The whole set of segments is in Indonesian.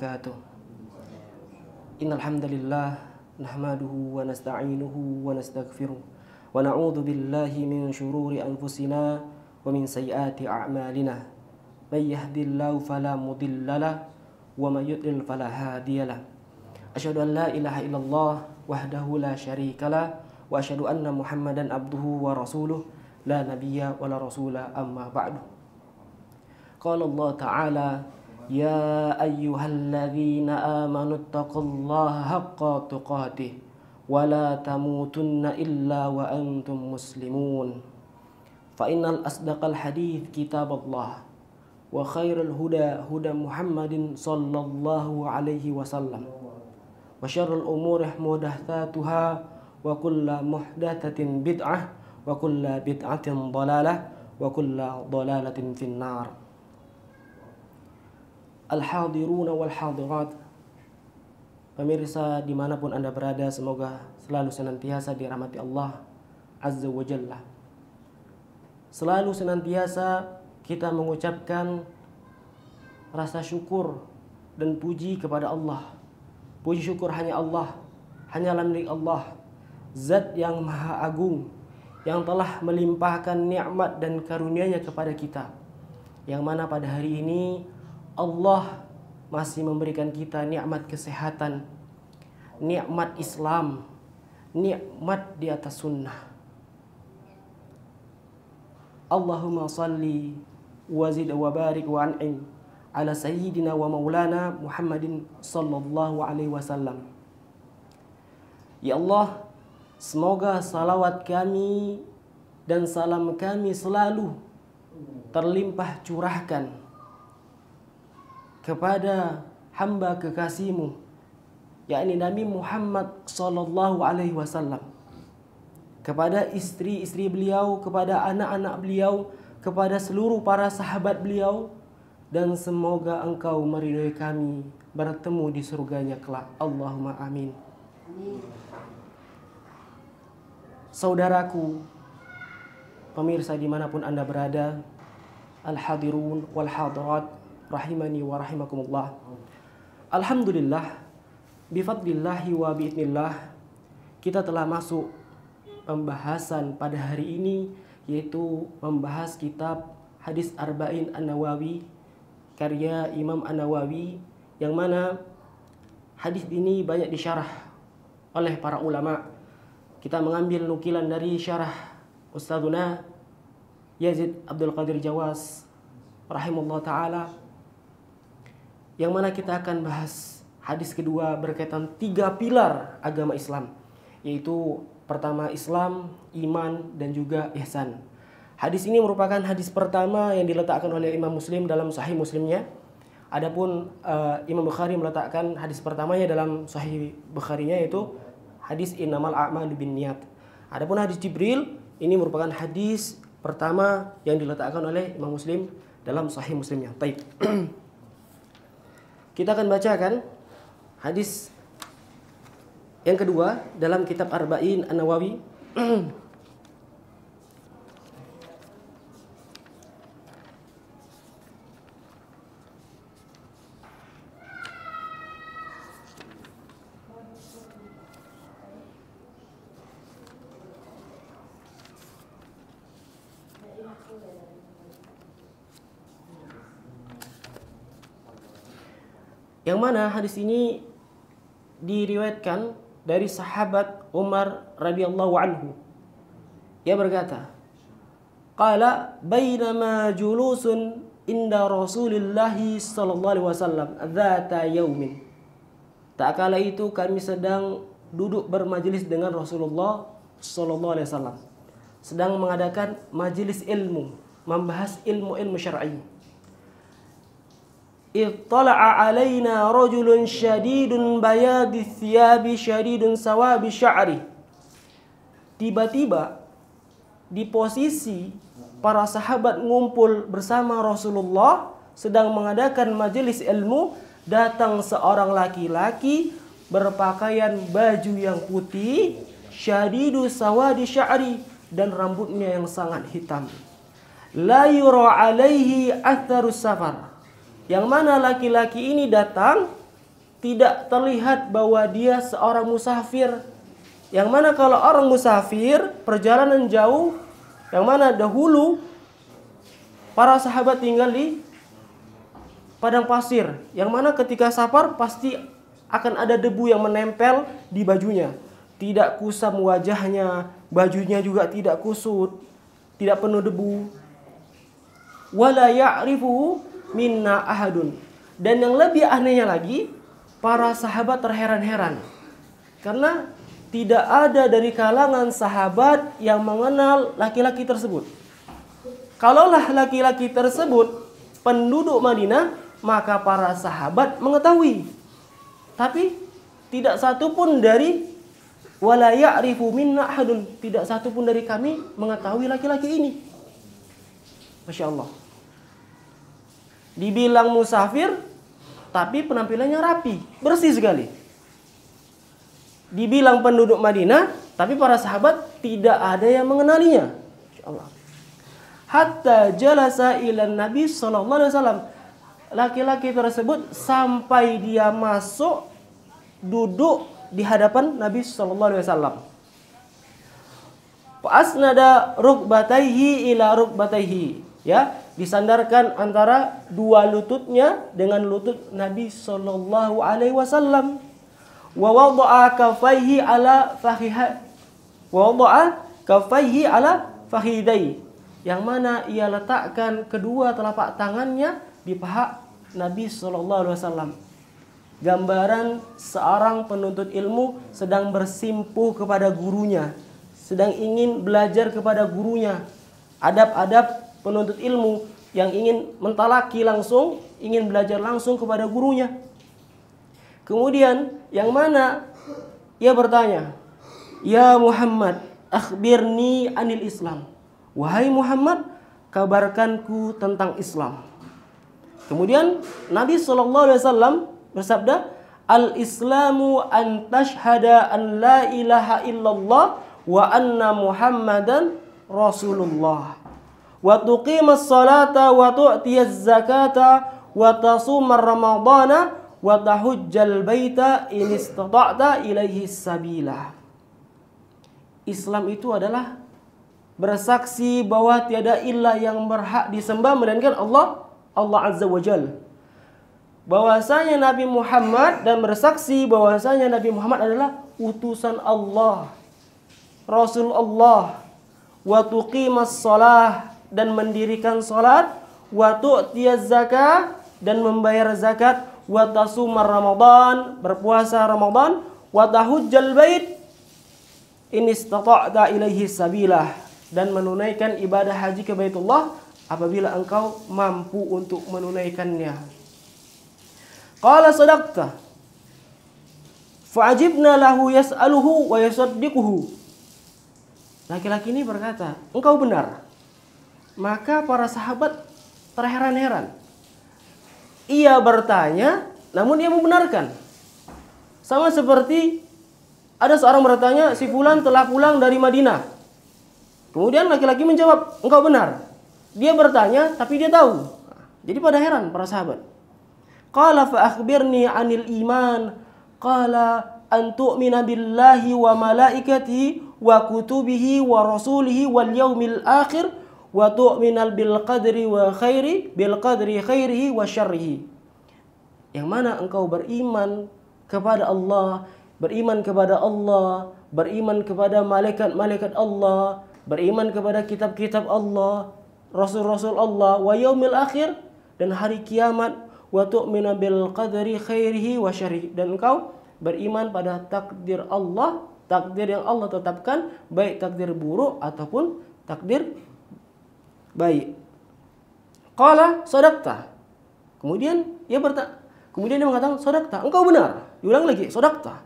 وبركاته إن الحمد لله نحمده ونستعينه ونستغفره ونعوذ بالله من شرور أنفسنا ومن سيئات أعمالنا من يهد الله فلا مضل له ومن يضلل فلا هادي له أشهد أن لا إله إلا الله وحده لا شريك له وأشهد أن محمدا عبده ورسوله لا نبي ولا رسول أما بعد قال الله تعالى يا أيها الذين آمنوا اتقوا الله حق تقاته ولا تموتن إلا وأنتم مسلمون فإن الأصدق الحديث كتاب الله وخير الهدى هدى محمد صلى الله عليه وسلم وشر الأمور محدثاتها وكل محدثة بدعة وكل بدعة ضلالة وكل ضلالة في النار al-hadiruna wal-hadirat Pemirsa dimanapun Anda berada semoga selalu senantiasa dirahmati Allah Azza wa Jalla Selalu senantiasa kita mengucapkan rasa syukur dan puji kepada Allah Puji syukur hanya Allah, hanyalah milik Allah Zat yang maha agung yang telah melimpahkan nikmat dan karunia-Nya kepada kita yang mana pada hari ini Allah masih memberikan kita nikmat kesehatan, nikmat Islam, nikmat di atas sunnah. Allahumma salli wazid wa barik wa an'im ala sayyidina wa maulana Muhammadin sallallahu alaihi wasallam. Ya Allah, semoga salawat kami dan salam kami selalu terlimpah curahkan kepada hamba kekasihmu yakni Nabi Muhammad sallallahu alaihi wasallam kepada istri-istri beliau kepada anak-anak beliau kepada seluruh para sahabat beliau dan semoga engkau meridhoi kami bertemu di surganya kelak Allahumma amin. amin saudaraku pemirsa dimanapun anda berada al-hadirun wal-hadirat rahimani wa rahimakumullah. Alhamdulillah bifadlillahi wa biidnillah kita telah masuk pembahasan pada hari ini yaitu membahas kitab Hadis Arba'in An-Nawawi karya Imam An-Nawawi yang mana hadis ini banyak disyarah oleh para ulama. Kita mengambil nukilan dari syarah Ustadzuna Yazid Abdul Qadir Jawas rahimullah taala yang mana kita akan bahas hadis kedua berkaitan tiga pilar agama Islam, yaitu pertama Islam, iman, dan juga ihsan. Hadis ini merupakan hadis pertama yang diletakkan oleh Imam Muslim dalam Sahih Muslimnya. Adapun uh, Imam Bukhari meletakkan hadis pertamanya dalam Sahih Bukharinya yaitu hadis innamal a'malu binniyat. Adapun hadis Jibril ini merupakan hadis pertama yang diletakkan oleh Imam Muslim dalam Sahih Muslimnya. Baik. Kita akan bacakan hadis yang kedua dalam kitab Arba'in An-Nawawi Yang mana hadis ini diriwayatkan dari sahabat Umar radhiyallahu anhu. Ia berkata, "Qala bainama julusun inda Rasulillah sallallahu alaihi wasallam dzata yaumin." Tak kala itu kami sedang duduk bermajelis dengan Rasulullah sallallahu alaihi wasallam. Sedang mengadakan majelis ilmu, membahas ilmu-ilmu syar'i. I. Ittala'a alaina rajulun syadidun bayadi thiyabi syadidun sawabi sya'ri. Tiba-tiba di posisi para sahabat ngumpul bersama Rasulullah sedang mengadakan majelis ilmu datang seorang laki-laki berpakaian baju yang putih syadidu sawadi sya'ri dan rambutnya yang sangat hitam la yura alaihi atharus safar yang mana laki-laki ini datang tidak terlihat bahwa dia seorang musafir. Yang mana kalau orang musafir perjalanan jauh, yang mana dahulu para sahabat tinggal di padang pasir. Yang mana ketika safar pasti akan ada debu yang menempel di bajunya. Tidak kusam wajahnya, bajunya juga tidak kusut, tidak penuh debu. Wala ya'rifu minna ahadun. Dan yang lebih anehnya lagi, para sahabat terheran-heran. Karena tidak ada dari kalangan sahabat yang mengenal laki-laki tersebut. Kalaulah laki-laki tersebut penduduk Madinah, maka para sahabat mengetahui. Tapi tidak satu pun dari wala ya'rifu minna ahadun, tidak satu pun dari kami mengetahui laki-laki ini. Masya Allah. Dibilang musafir, tapi penampilannya rapi, bersih sekali. Dibilang penduduk Madinah, tapi para sahabat tidak ada yang mengenalinya. Allah. Hatta jalasa ilan Nabi Shallallahu Alaihi Wasallam. Laki-laki tersebut sampai dia masuk duduk di hadapan Nabi Shallallahu Alaihi Wasallam. Asnada rukbataihi ila rukbataihi. Ya, disandarkan antara dua lututnya dengan lutut Nabi Shallallahu Alaihi Wasallam. Wa wada'a kafaihi ala fahiha wa wada'a kafaihi ala fahidai yang mana ia letakkan kedua telapak tangannya di paha Nabi Shallallahu Alaihi Wasallam. Gambaran seorang penuntut ilmu sedang bersimpuh kepada gurunya, sedang ingin belajar kepada gurunya adab-adab penuntut ilmu yang ingin mentalaki langsung, ingin belajar langsung kepada gurunya. Kemudian yang mana ia bertanya, "Ya Muhammad, akhbirni anil Islam." Wahai Muhammad, kabarkanku tentang Islam. Kemudian Nabi Shallallahu alaihi wasallam bersabda, "Al-Islamu an tashhada an la ilaha illallah wa anna Muhammadan Rasulullah." wa tuqimas salata wa tu'tiyaz zakata wa tasumar ramadana wa tahujjal baita in istata'ta ilaihi sabila. Islam itu adalah bersaksi bahwa tiada ilah yang berhak disembah melainkan Allah Allah Azza wajal Bahwasanya Nabi Muhammad dan bersaksi bahwasanya Nabi Muhammad adalah utusan Allah. Rasul Allah. Wa tuqimas salah dan mendirikan salat, wa tu'tiyaz zakat dan membayar zakat, wa tasumar Ramadan, berpuasa Ramadan, wa tahujjal bait in istata'ta ilaihi sabilah dan menunaikan ibadah haji ke Baitullah apabila engkau mampu untuk menunaikannya. Qala sadaqta. Fa'ajibna lahu yas'aluhu wa yusaddiquhu. Laki-laki ini berkata, "Engkau benar." Maka para sahabat terheran-heran. Ia bertanya, namun ia membenarkan. Sama seperti ada seorang bertanya, si Fulan telah pulang dari Madinah. Kemudian laki-laki menjawab, engkau benar. Dia bertanya, tapi dia tahu. Jadi pada heran para sahabat. Qala fa'akhbirni anil iman. Qala antu'mina billahi wa malaikatihi wa kutubihi wa rasulihi wal yaumil akhir wa tu'minal bil qadri wa khairi bil qadri khairihi wa syarrihi yang mana engkau beriman kepada Allah beriman kepada Allah beriman kepada malaikat-malaikat Allah beriman kepada kitab-kitab Allah rasul-rasul Allah wa yaumil akhir dan hari kiamat wa tu'minu bil qadri khairihi wa syarrihi dan engkau beriman pada takdir Allah takdir yang Allah tetapkan baik takdir buruk ataupun takdir baik. Qala sadaqta. Kemudian dia berta kemudian dia mengatakan sadaqta, engkau benar. Diulang lagi, sadaqta.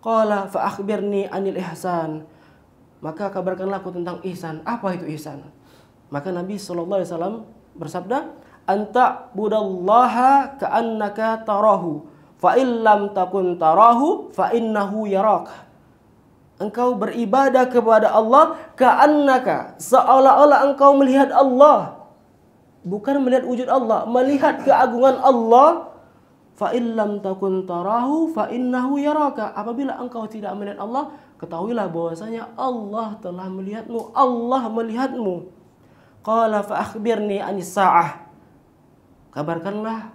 Qala fa akhbirni anil ihsan. Maka kabarkanlah aku tentang ihsan. Apa itu ihsan? Maka Nabi sallallahu alaihi wasallam bersabda, "Anta budallaha ka'annaka tarahu, fa illam takun tarahu fa innahu yarak." engkau beribadah kepada Allah ka'annaka seolah-olah engkau melihat Allah bukan melihat wujud Allah melihat keagungan Allah fa illam takun tarahu fa yaraka apabila engkau tidak melihat Allah ketahuilah bahwasanya Allah telah melihatmu Allah melihatmu qala fa akhbirni anis saah kabarkanlah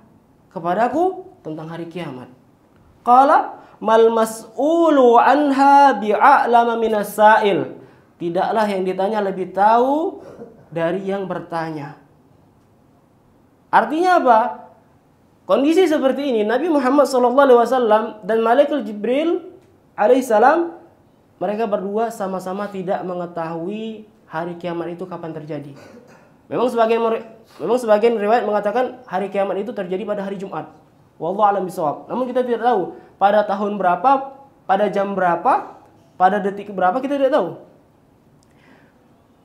kepadaku tentang hari kiamat qala mal mas'ulu anha bi'a'lama minas sa'il. Tidaklah yang ditanya lebih tahu dari yang bertanya. Artinya apa? Kondisi seperti ini Nabi Muhammad SAW dan Malaikat Jibril alaihissalam mereka berdua sama-sama tidak mengetahui hari kiamat itu kapan terjadi. Memang sebagian memang sebagian riwayat mengatakan hari kiamat itu terjadi pada hari Jumat. Wallahu alam bisawab. Namun kita tidak tahu pada tahun berapa, pada jam berapa, pada detik berapa kita tidak tahu.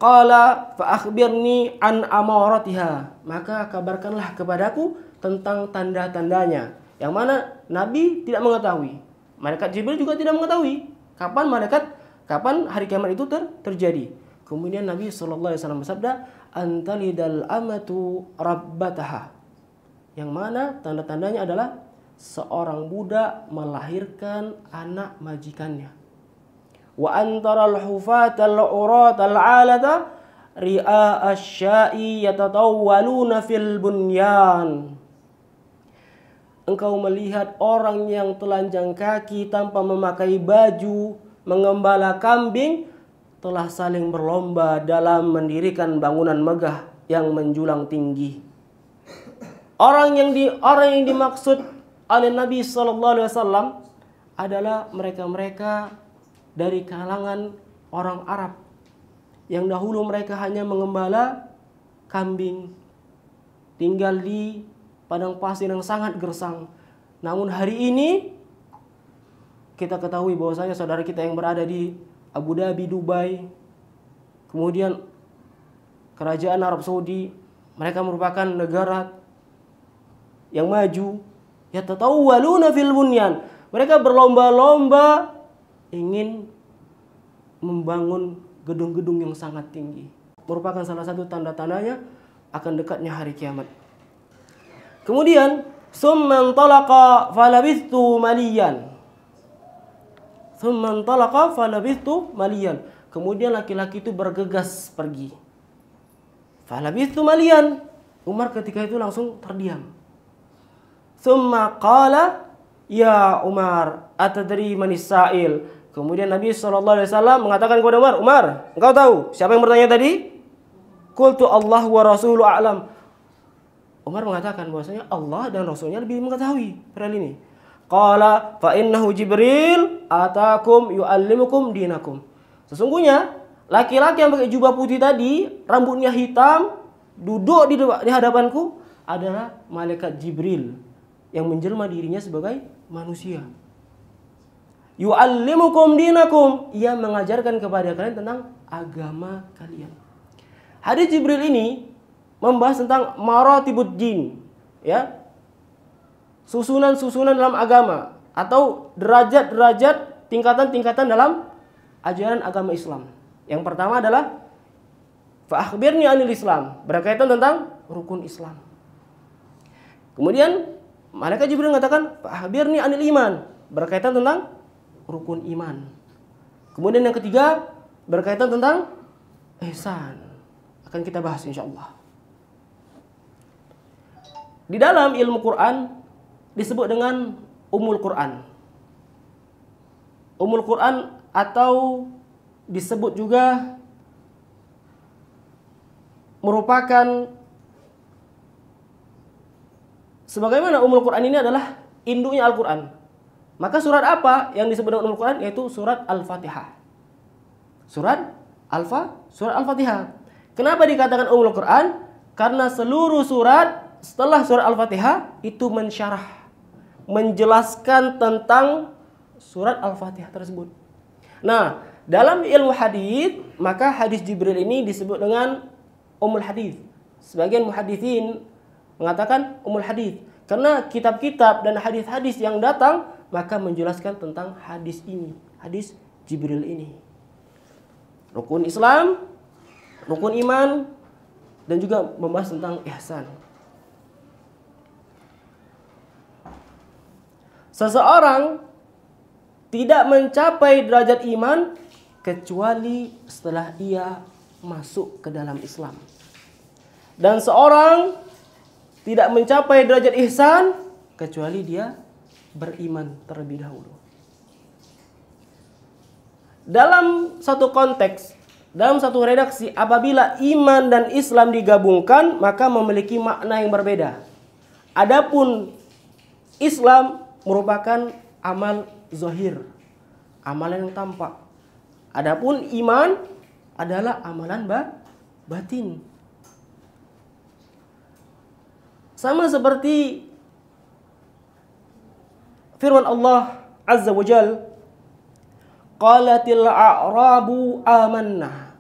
Qala fa akhbirni an amaratiha. Maka kabarkanlah kepadaku tentang tanda-tandanya. Yang mana Nabi tidak mengetahui. Malaikat Jibril juga tidak mengetahui kapan malaikat kapan hari kiamat itu ter, terjadi. Kemudian Nabi SAW bersabda, "Antalidal amatu rabbataha." Yang mana tanda-tandanya adalah seorang budak melahirkan anak majikannya. Wa antara al-hufat al-urat al-alata ri'a asya'i yatatawwaluna fil bunyan. Engkau melihat orang yang telanjang kaki tanpa memakai baju, mengembala kambing, telah saling berlomba dalam mendirikan bangunan megah yang menjulang tinggi. Orang yang di orang yang dimaksud oleh Nabi Shallallahu Alaihi Wasallam adalah mereka-mereka dari kalangan orang Arab yang dahulu mereka hanya mengembala kambing tinggal di padang pasir yang sangat gersang. Namun hari ini kita ketahui bahwasanya saudara kita yang berada di Abu Dhabi, Dubai, kemudian kerajaan Arab Saudi, mereka merupakan negara yang maju ya yatatawwaluna fil bunyan mereka berlomba-lomba ingin membangun gedung-gedung yang sangat tinggi merupakan salah satu tanda-tandanya akan dekatnya hari kiamat kemudian summan talaqa falabithu maliyan summan talaqa falabithu maliyan kemudian laki-laki itu bergegas pergi Falabithu maliyan Umar ketika itu langsung terdiam Thumma qala ya Umar atadri manis sa'il. Kemudian Nabi SAW mengatakan kepada Umar, Umar, engkau tahu siapa yang bertanya tadi? Kultu Allah wa Rasulullah a'lam. Umar mengatakan bahwasanya Allah dan Rasulnya lebih mengetahui perihal ini. Qala fa innahu Jibril atakum yuallimukum dinakum. Sesungguhnya laki-laki yang pakai jubah putih tadi, rambutnya hitam, duduk di, di hadapanku adalah malaikat Jibril yang menjelma dirinya sebagai manusia. Yu'allimukum dinakum. Ia mengajarkan kepada kalian tentang agama kalian. Hadis Jibril ini membahas tentang maratibud jin, ya. Susunan-susunan dalam agama atau derajat-derajat, tingkatan-tingkatan dalam ajaran agama Islam. Yang pertama adalah fa'akhbirni anil Islam, berkaitan tentang rukun Islam. Kemudian Malaikat Jibril mengatakan, "Habirni anil iman." Berkaitan tentang rukun iman. Kemudian yang ketiga berkaitan tentang ihsan. Akan kita bahas insya Allah. Di dalam ilmu Quran disebut dengan umul Quran. Umul Quran atau disebut juga merupakan Sebagaimana umul Quran ini adalah induknya Al-Quran. Maka surat apa yang disebut dengan umul Quran? Yaitu surat Al-Fatihah. Surat Alfa, surat Al-Fatihah. Kenapa dikatakan umul Quran? Karena seluruh surat setelah surat Al-Fatihah itu mensyarah. Menjelaskan tentang surat Al-Fatihah tersebut. Nah, dalam ilmu hadis maka hadis Jibril ini disebut dengan umul hadis. Sebagian muhadithin mengatakan umul hadis karena kitab-kitab dan hadis-hadis yang datang maka menjelaskan tentang hadis ini, hadis Jibril ini. Rukun Islam, rukun iman dan juga membahas tentang ihsan. Seseorang tidak mencapai derajat iman kecuali setelah ia masuk ke dalam Islam. Dan seorang tidak mencapai derajat ihsan kecuali dia beriman terlebih dahulu. Dalam satu konteks, dalam satu redaksi, apabila iman dan Islam digabungkan, maka memiliki makna yang berbeda. Adapun Islam merupakan amal zahir, amalan yang tampak. Adapun iman adalah amalan batin. Sama seperti firman Allah Azza wa Jal, Qalatil a'rabu amanna.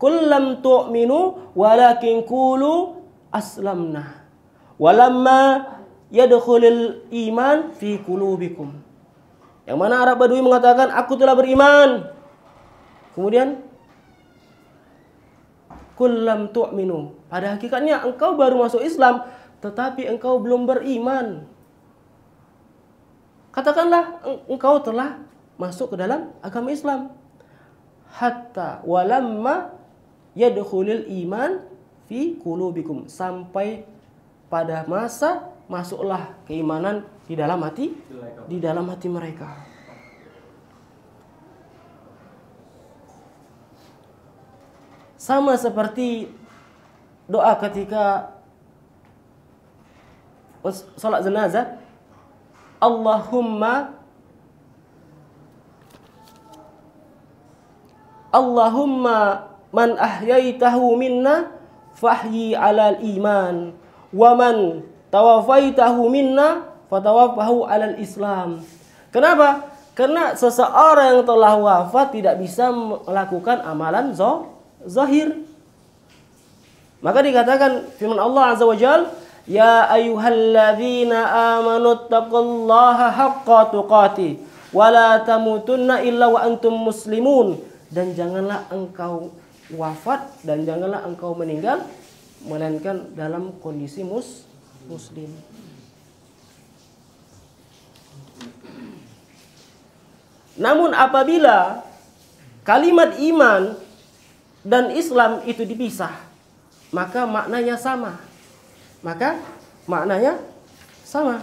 Kullam tu'minu walakin kulu aslamna. Walamma yadkhulil iman fi kulubikum. Yang mana Arab Badui mengatakan, aku telah beriman. Kemudian, Kullam tu'minu. Pada hakikatnya engkau baru masuk Islam, tetapi engkau belum beriman. Katakanlah engkau telah masuk ke dalam agama Islam. Hatta walamma yadkhulul iman fi qulubikum sampai pada masa masuklah keimanan di dalam hati di dalam hati mereka. Sama seperti doa ketika salat jenazah Allahumma Allahumma man ahyaitahu minna fahyi alal iman wa man tawafaitahu minna fatawafahu alal islam kenapa karena seseorang yang telah wafat tidak bisa melakukan amalan zahir maka dikatakan firman Allah azza wajalla يا أيها الذين آمنوا اتقوا الله حق تقاته ولا تموتن إلا وأنتم مسلمون dan janganlah engkau wafat dan janganlah engkau meninggal melainkan dalam kondisi mus muslim Namun apabila kalimat iman dan Islam itu dipisah, maka maknanya sama maka maknanya sama.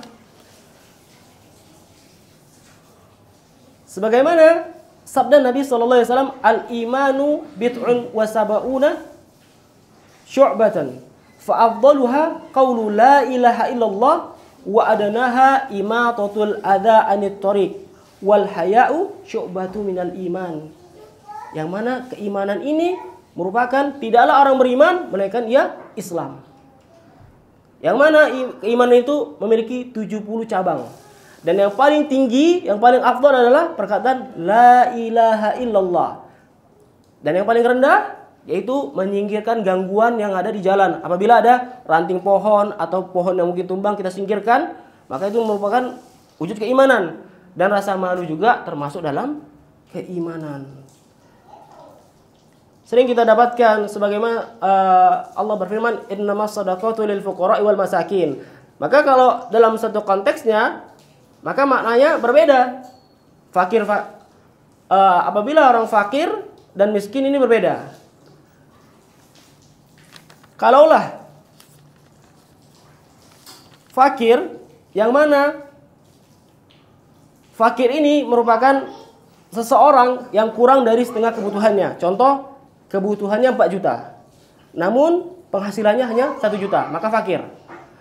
Sebagaimana sabda Nabi sallallahu alaihi wasallam, "Al-imanu bid'un wa sab'una syu'batan." Fa afdaluha qawlu la ilaha illallah wa adanaha imatatul adza anit tariq wal haya'u syu'batu minal iman. Yang mana keimanan ini merupakan tidaklah orang beriman melainkan ia Islam. Yang mana keimanan itu memiliki 70 cabang. Dan yang paling tinggi, yang paling afdol adalah perkataan la ilaha illallah. Dan yang paling rendah yaitu menyingkirkan gangguan yang ada di jalan. Apabila ada ranting pohon atau pohon yang mungkin tumbang kita singkirkan, maka itu merupakan wujud keimanan dan rasa malu juga termasuk dalam keimanan sering kita dapatkan sebagaimana uh, Allah berfirman innamas sadaqatu lil fuqara wal masakin. Maka kalau dalam satu konteksnya maka maknanya berbeda. Fakir fa, uh, apabila orang fakir dan miskin ini berbeda. Kalaulah fakir yang mana fakir ini merupakan seseorang yang kurang dari setengah kebutuhannya. Contoh kebutuhannya 4 juta. Namun penghasilannya hanya 1 juta, maka fakir.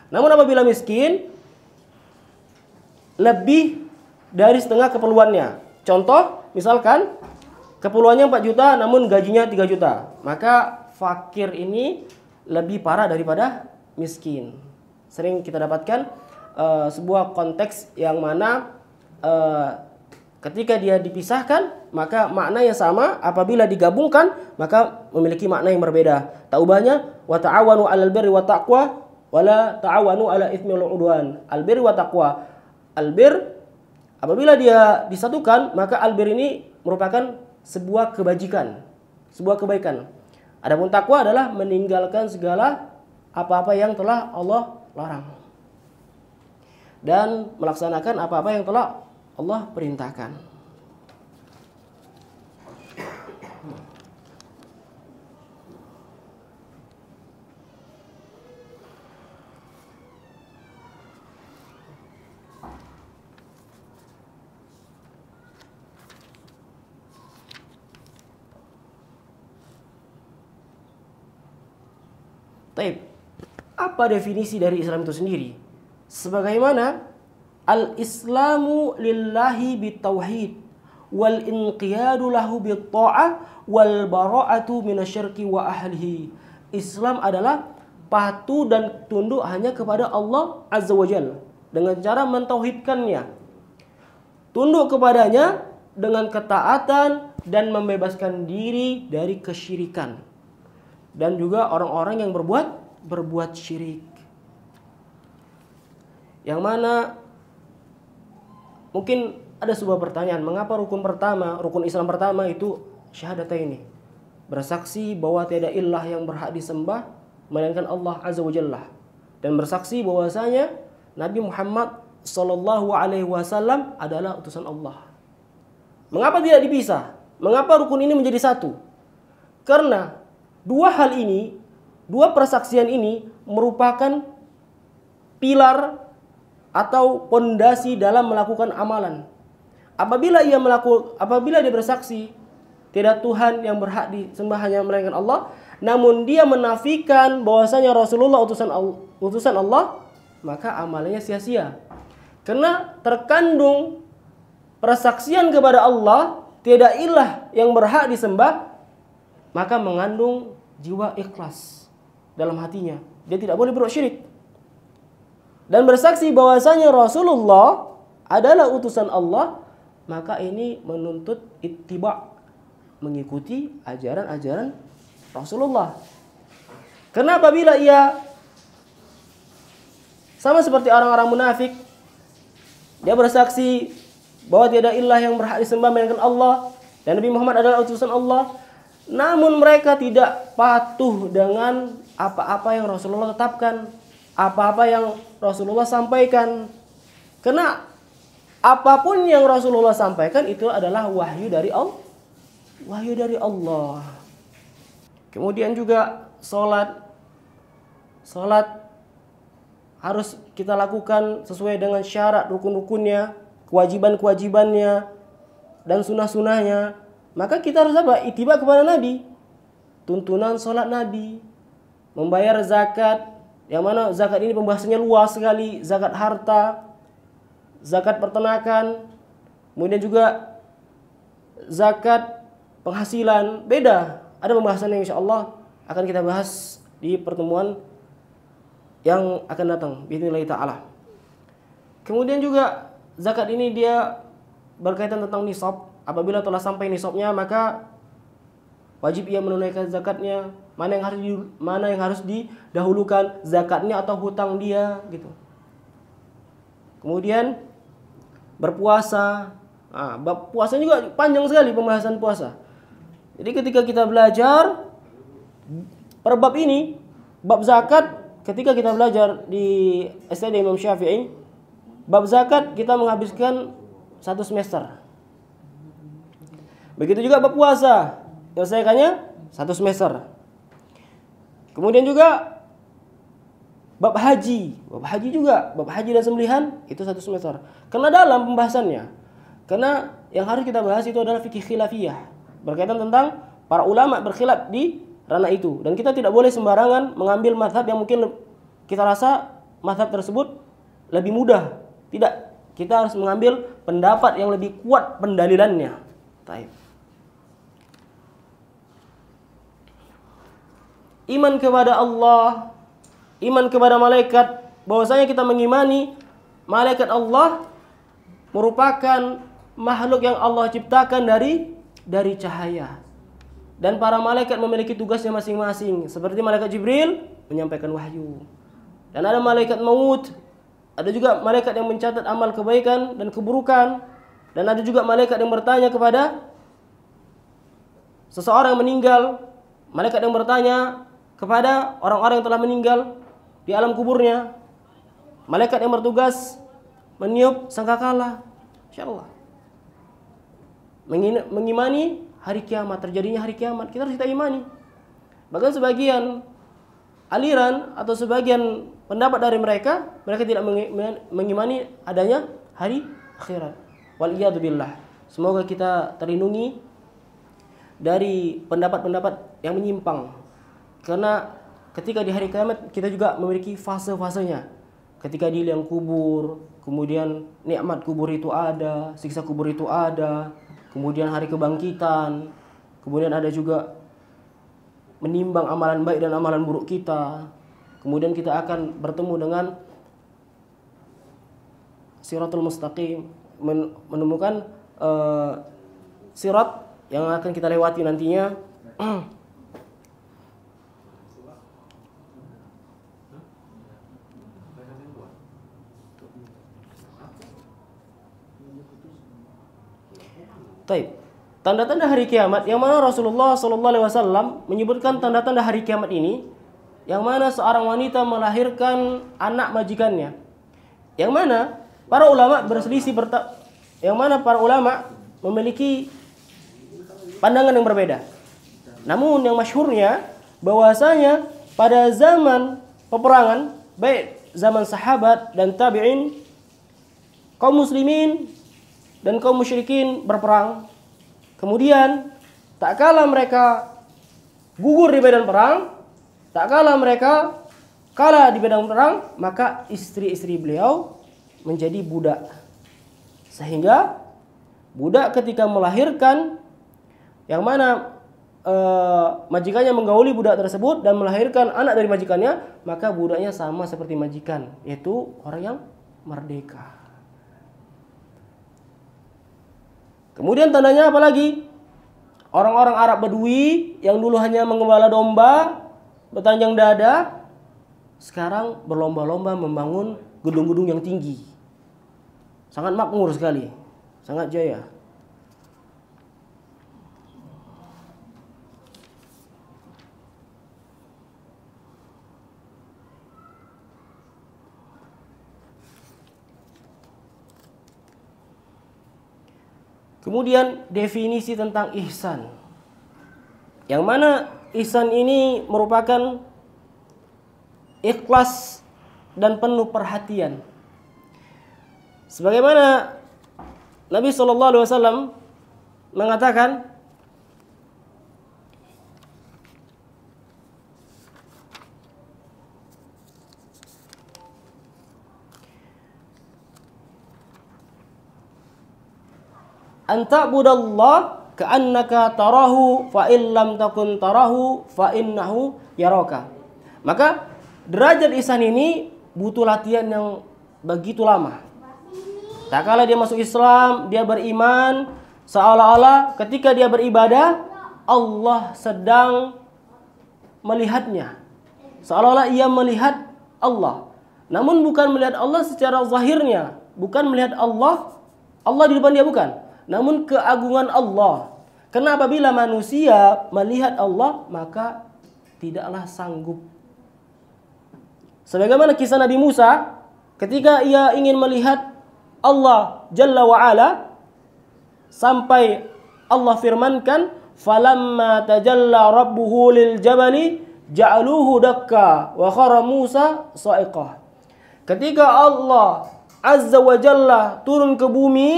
Namun apabila miskin lebih dari setengah keperluannya. Contoh, misalkan keperluannya 4 juta namun gajinya 3 juta. Maka fakir ini lebih parah daripada miskin. Sering kita dapatkan uh, sebuah konteks yang mana uh, Ketika dia dipisahkan, maka makna yang sama. Apabila digabungkan, maka memiliki makna yang berbeda. Taubahnya, wa ta'awanu 'alal birri wa taqwa wa la ta'awanu 'ala itsmi wal 'udwan. Al birri wa taqwa. Al bir apabila dia disatukan, maka al bir ini merupakan sebuah kebajikan, sebuah kebaikan. Adapun takwa adalah meninggalkan segala apa-apa yang telah Allah larang dan melaksanakan apa-apa yang telah Allah perintahkan. Taib. Apa definisi dari Islam itu sendiri? Sebagaimana Al-Islamu lillahi bitauhid wal inqiyadu lahu bitta'ah wal bara'atu minasyirki wa ahlihi. Islam adalah patuh dan tunduk hanya kepada Allah Azza wa Jal dengan cara mentauhidkannya. Tunduk kepadanya dengan ketaatan dan membebaskan diri dari kesyirikan. Dan juga orang-orang yang berbuat berbuat syirik. Yang mana mungkin ada sebuah pertanyaan, mengapa rukun pertama, rukun Islam pertama itu syahadata ini? Bersaksi bahwa tiada ilah yang berhak disembah, melainkan Allah Azza wa Dan bersaksi bahwasanya Nabi Muhammad Sallallahu Alaihi Wasallam adalah utusan Allah. Mengapa tidak dipisah? Mengapa rukun ini menjadi satu? Karena dua hal ini, dua persaksian ini merupakan pilar atau pondasi dalam melakukan amalan. Apabila ia melakukan apabila dia bersaksi tidak Tuhan yang berhak disembah hanya melainkan Allah, namun dia menafikan bahwasanya Rasulullah utusan Allah, utusan Allah, maka amalannya sia-sia. Karena terkandung persaksian kepada Allah tidak ilah yang berhak disembah, maka mengandung jiwa ikhlas dalam hatinya. Dia tidak boleh berbuat syirik dan bersaksi bahwasanya Rasulullah adalah utusan Allah, maka ini menuntut ittiba, mengikuti ajaran-ajaran Rasulullah. Kenapa bila ia sama seperti orang-orang munafik, dia bersaksi bahwa tiada ilah yang berhak disembah melainkan Allah dan Nabi Muhammad adalah utusan Allah, namun mereka tidak patuh dengan apa-apa yang Rasulullah tetapkan apa-apa yang Rasulullah sampaikan. Karena apapun yang Rasulullah sampaikan itu adalah wahyu dari Allah. Wahyu dari Allah. Kemudian juga sholat. Sholat harus kita lakukan sesuai dengan syarat rukun-rukunnya, kewajiban-kewajibannya, dan sunah-sunahnya. Maka kita harus apa? Itibak kepada Nabi. Tuntunan sholat Nabi. Membayar zakat, yang mana zakat ini pembahasannya luas sekali, zakat harta, zakat pertenakan, kemudian juga zakat penghasilan. Beda, ada pembahasan yang insya Allah akan kita bahas di pertemuan yang akan datang. Bismillah ta'ala. Kemudian juga zakat ini dia berkaitan tentang nisab. Apabila telah sampai nisabnya maka wajib ia menunaikan zakatnya mana yang harus mana yang harus didahulukan zakatnya atau hutang dia gitu kemudian berpuasa nah, puasa juga panjang sekali pembahasan puasa jadi ketika kita belajar perbab ini bab zakat ketika kita belajar di STD Imam Syafi'i bab zakat kita menghabiskan satu semester begitu juga bab puasa Selesaikannya satu semester. Kemudian juga bab haji, bab haji juga, bab haji dan sembelihan itu satu semester. Karena dalam pembahasannya, karena yang harus kita bahas itu adalah fikih khilafiyah berkaitan tentang para ulama berkhilaf di ranah itu dan kita tidak boleh sembarangan mengambil mazhab yang mungkin kita rasa mazhab tersebut lebih mudah. Tidak, kita harus mengambil pendapat yang lebih kuat pendalilannya. Taib. iman kepada Allah, iman kepada malaikat, bahwasanya kita mengimani malaikat Allah merupakan makhluk yang Allah ciptakan dari dari cahaya. Dan para malaikat memiliki tugasnya masing-masing. Seperti malaikat Jibril menyampaikan wahyu. Dan ada malaikat maut. Ada juga malaikat yang mencatat amal kebaikan dan keburukan. Dan ada juga malaikat yang bertanya kepada seseorang yang meninggal. Malaikat yang bertanya, kepada orang-orang yang telah meninggal di alam kuburnya. Malaikat yang bertugas meniup sangkakala. Insyaallah. Mengimani hari kiamat, terjadinya hari kiamat. Kita harus kita imani. Bahkan sebagian aliran atau sebagian pendapat dari mereka, mereka tidak mengimani adanya hari akhirat. Wal billah. Semoga kita terlindungi dari pendapat-pendapat yang menyimpang karena ketika di hari kiamat kita juga memiliki fase-fasenya. Ketika di liang kubur, kemudian nikmat kubur itu ada, siksa kubur itu ada, kemudian hari kebangkitan, kemudian ada juga menimbang amalan baik dan amalan buruk kita. Kemudian kita akan bertemu dengan siratul mustaqim, menemukan uh, sirat yang akan kita lewati nantinya. Taib. Tanda-tanda hari kiamat yang mana Rasulullah Shallallahu Alaihi Wasallam menyebutkan tanda-tanda hari kiamat ini, yang mana seorang wanita melahirkan anak majikannya, yang mana para ulama berselisih berta, yang mana para ulama memiliki pandangan yang berbeda. Namun yang masyhurnya bahwasanya pada zaman peperangan baik zaman sahabat dan tabi'in kaum muslimin dan kaum musyrikin berperang. Kemudian tak kalah mereka gugur di medan perang, tak kalah mereka kalah di medan perang, maka istri-istri beliau menjadi budak. Sehingga budak ketika melahirkan yang mana e, majikannya menggauli budak tersebut dan melahirkan anak dari majikannya, maka budaknya sama seperti majikan, yaitu orang yang merdeka. Kemudian tandanya apa lagi? Orang-orang Arab Badui yang dulu hanya mengembala domba, bertanjang dada, sekarang berlomba-lomba membangun gedung-gedung yang tinggi. Sangat makmur sekali, sangat jaya. Kemudian definisi tentang ihsan. Yang mana ihsan ini merupakan ikhlas dan penuh perhatian. Sebagaimana Nabi saw. mengatakan anta budallah ka'annaka tarahu fa lam takun tarahu fa innahu Maka derajat ihsan ini butuh latihan yang begitu lama. Tak kala dia masuk Islam, dia beriman, seolah-olah ketika dia beribadah, Allah sedang melihatnya. Seolah-olah ia melihat Allah. Namun bukan melihat Allah secara zahirnya, bukan melihat Allah Allah di depan dia bukan, namun keagungan Allah. Kenapa bila manusia melihat Allah maka tidaklah sanggup. Sebagaimana kisah Nabi Musa ketika ia ingin melihat Allah Jalla wa Ala sampai Allah firmankan falamma tajalla rabbuhu lil jabali ja'aluhu dakka wa khara Musa sa'iqah. Ketika Allah Azza wa Jalla turun ke bumi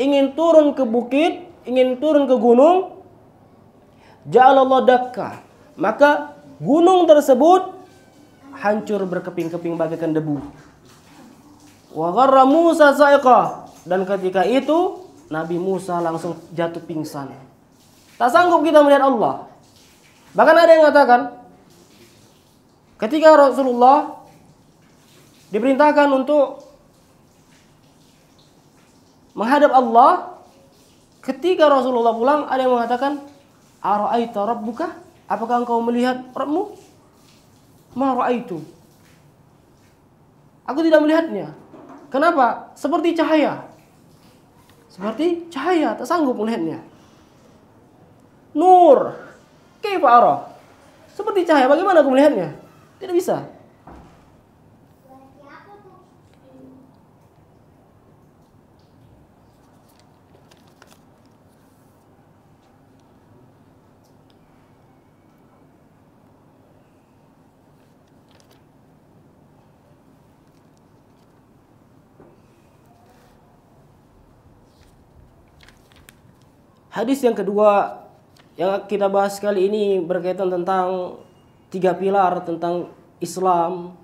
ingin turun ke bukit, ingin turun ke gunung, ja'alallah dakka. Maka gunung tersebut hancur berkeping-keping bagaikan debu. Wa gharra Musa sa'iqa. Dan ketika itu Nabi Musa langsung jatuh pingsan. Tak sanggup kita melihat Allah. Bahkan ada yang mengatakan ketika Rasulullah diperintahkan untuk menghadap Allah ketika Rasulullah pulang ada yang mengatakan ara'aita rabbuka apakah engkau melihat Rabbmu ma ra'aitu aku tidak melihatnya kenapa seperti cahaya seperti cahaya tak sanggup melihatnya nur kaifa ara seperti cahaya bagaimana aku melihatnya tidak bisa Hadis yang kedua yang kita bahas kali ini berkaitan tentang tiga pilar tentang Islam,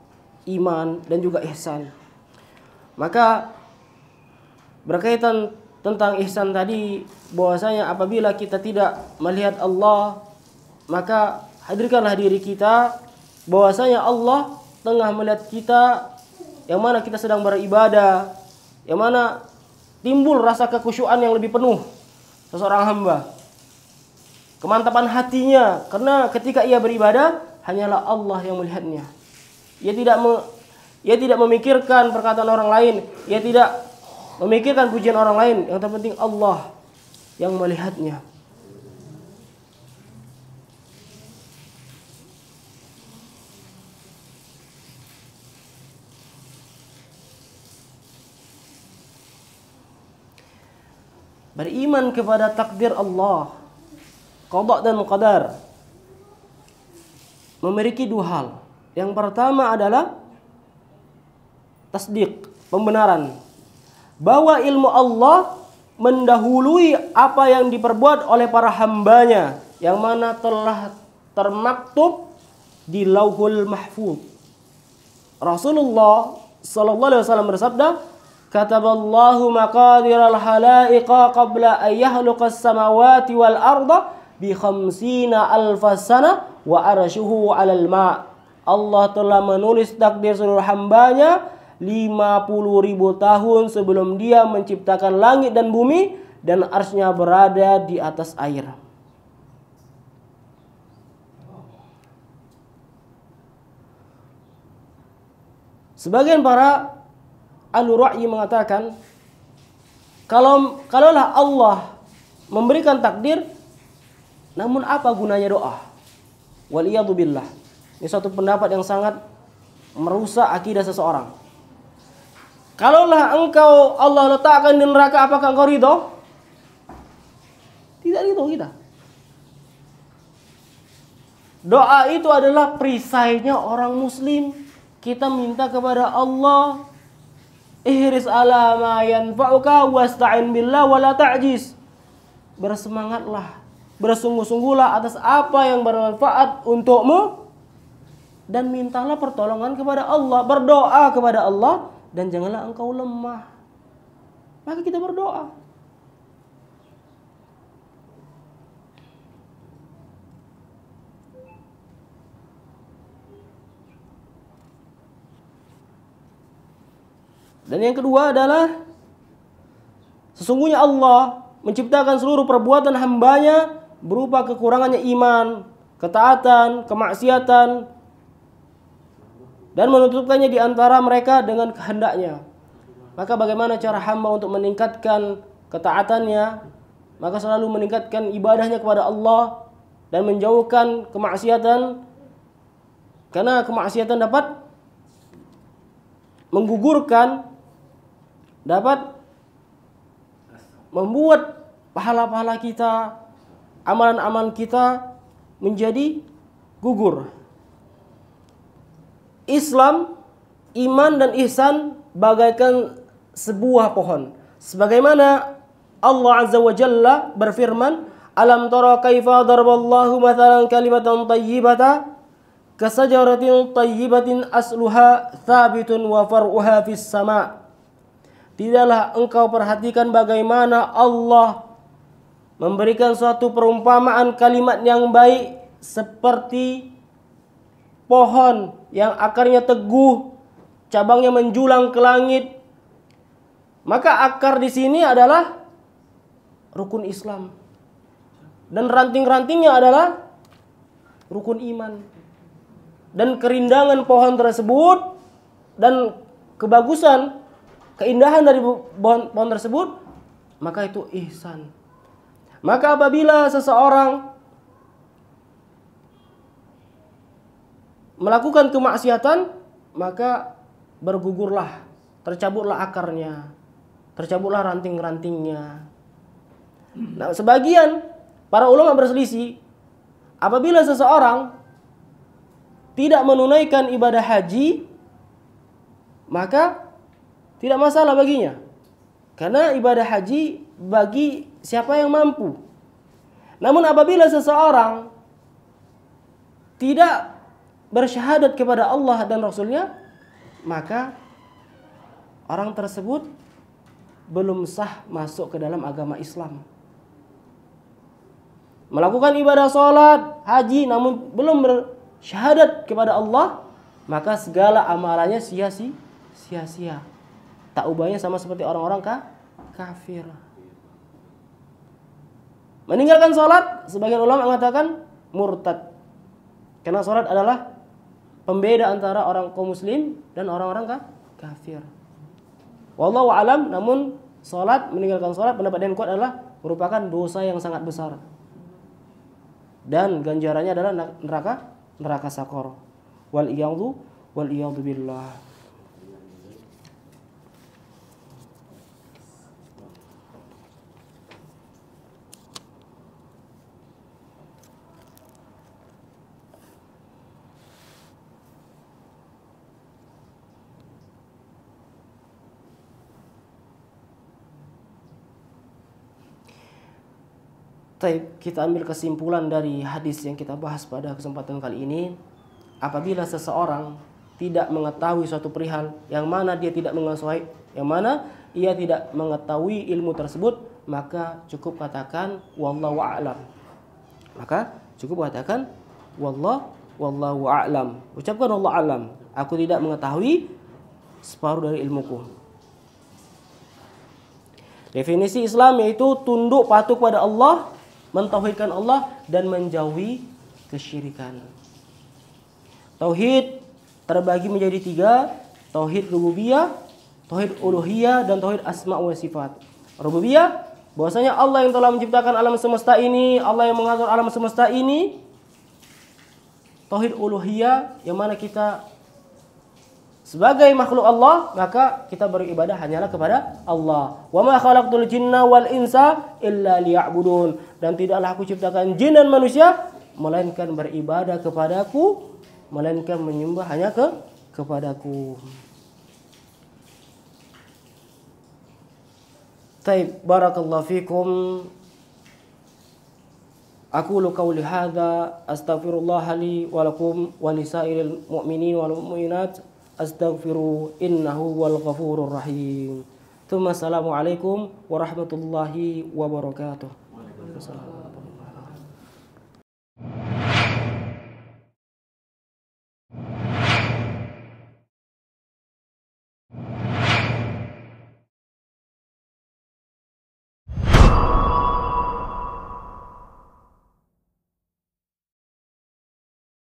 iman dan juga ihsan. Maka berkaitan tentang ihsan tadi bahwasanya apabila kita tidak melihat Allah maka hadirkanlah diri kita bahwasanya Allah tengah melihat kita yang mana kita sedang beribadah, yang mana timbul rasa kekhusyuan yang lebih penuh seseorang hamba. Kemantapan hatinya karena ketika ia beribadah hanyalah Allah yang melihatnya. Ia tidak me, ia tidak memikirkan perkataan orang lain, ia tidak memikirkan pujian orang lain, yang terpenting Allah yang melihatnya. Beriman kepada takdir Allah. qada dan qadar. Memiliki dua hal. Yang pertama adalah tasdik, pembenaran. Bahwa ilmu Allah mendahului apa yang diperbuat oleh para hambanya. Yang mana telah termaktub di lauhul mahfud. Rasulullah Sallallahu Alaihi Wasallam bersabda, كتب الله مقادير الحلائق قبل أن يخلق السماوات والأرض بخمسين ألف سنة وأرشه على الماء Allah telah menulis takdir seluruh hambanya 50 ribu tahun sebelum dia menciptakan langit dan bumi dan arsnya berada di atas air. Sebagian para Al-Ru'i mengatakan kalau kalaulah Allah memberikan takdir namun apa gunanya doa? Waliyadu billah. Ini satu pendapat yang sangat merusak akidah seseorang. Kalaulah engkau Allah letakkan di neraka apakah engkau ridho? Tidak ridho kita. Doa itu adalah perisainya orang muslim. Kita minta kepada Allah Ihris ala ma yanfa'uka wasta'in billah wala ta'jiz. Bersemangatlah, bersungguh-sungguhlah atas apa yang bermanfaat untukmu dan mintalah pertolongan kepada Allah, berdoa kepada Allah dan janganlah engkau lemah. Maka kita berdoa. Dan yang kedua adalah sesungguhnya Allah menciptakan seluruh perbuatan hambanya berupa kekurangannya iman, ketaatan, kemaksiatan, dan menutupkannya di antara mereka dengan kehendaknya. Maka bagaimana cara hamba untuk meningkatkan ketaatannya? Maka selalu meningkatkan ibadahnya kepada Allah dan menjauhkan kemaksiatan karena kemaksiatan dapat menggugurkan dapat membuat pahala-pahala kita, amalan-amalan kita menjadi gugur. Islam, iman dan ihsan bagaikan sebuah pohon. Sebagaimana Allah Azza wa Jalla berfirman, Alam tara kaifa darballahu mathalan kalimatan tayyibata kasajaratin tayyibatin asluha thabitun wa far'uha fis sama' Tidaklah engkau perhatikan bagaimana Allah memberikan suatu perumpamaan kalimat yang baik seperti pohon yang akarnya teguh, cabangnya menjulang ke langit. Maka akar di sini adalah rukun Islam. Dan ranting-rantingnya adalah rukun iman. Dan kerindangan pohon tersebut dan kebagusan keindahan dari pohon, pohon tersebut, maka itu ihsan. Maka apabila seseorang melakukan kemaksiatan, maka bergugurlah, tercabutlah akarnya, tercabutlah ranting-rantingnya. Nah, sebagian para ulama berselisih apabila seseorang tidak menunaikan ibadah haji, maka tidak masalah baginya. Karena ibadah haji bagi siapa yang mampu. Namun apabila seseorang tidak bersyahadat kepada Allah dan Rasulnya, maka orang tersebut belum sah masuk ke dalam agama Islam. Melakukan ibadah sholat, haji, namun belum bersyahadat kepada Allah, maka segala amalannya sia-sia tak ubahnya sama seperti orang-orang ka? kafir. Meninggalkan sholat, sebagian ulama mengatakan murtad. Karena sholat adalah pembeda antara orang kaum muslim dan orang-orang ka? kafir. Wallahu alam, namun sholat, meninggalkan sholat, pendapat yang kuat adalah merupakan dosa yang sangat besar. Dan ganjarannya adalah neraka neraka sakor. Wal iyadu wal iyadu billah. Taib, kita ambil kesimpulan dari hadis yang kita bahas pada kesempatan kali ini. Apabila seseorang tidak mengetahui suatu perihal yang mana dia tidak mengetahui, yang mana ia tidak mengetahui ilmu tersebut, maka cukup katakan wallahu a'lam. Maka cukup katakan wallah wallahu a'lam. Ucapkan Allah a'lam. Aku tidak mengetahui separuh dari ilmuku. Definisi Islam yaitu tunduk patuh kepada Allah mentauhidkan Allah dan menjauhi kesyirikan. Tauhid terbagi menjadi tiga, tauhid rububiyah, tauhid uluhiyah dan tauhid asma wa sifat. Rububiyah bahwasanya Allah yang telah menciptakan alam semesta ini, Allah yang mengatur alam semesta ini. Tauhid uluhiyah yang mana kita sebagai makhluk Allah maka kita beribadah hanyalah kepada Allah. Wa ma khalaqtul jinna wal insa illa liya'budun. Dan tidaklah aku ciptakan jin dan manusia melainkan beribadah kepadaku, melainkan menyembah hanya ke kepadaku. Taib barakallahu fikum. أقول قولي هذا أستغفر الله لي ولكم ولسائر المؤمنين والمؤمنات astaghfiru innahu wal ghafurur rahim. Tsumma assalamu alaikum warahmatullahi wabarakatuh. Waalaikumsalam.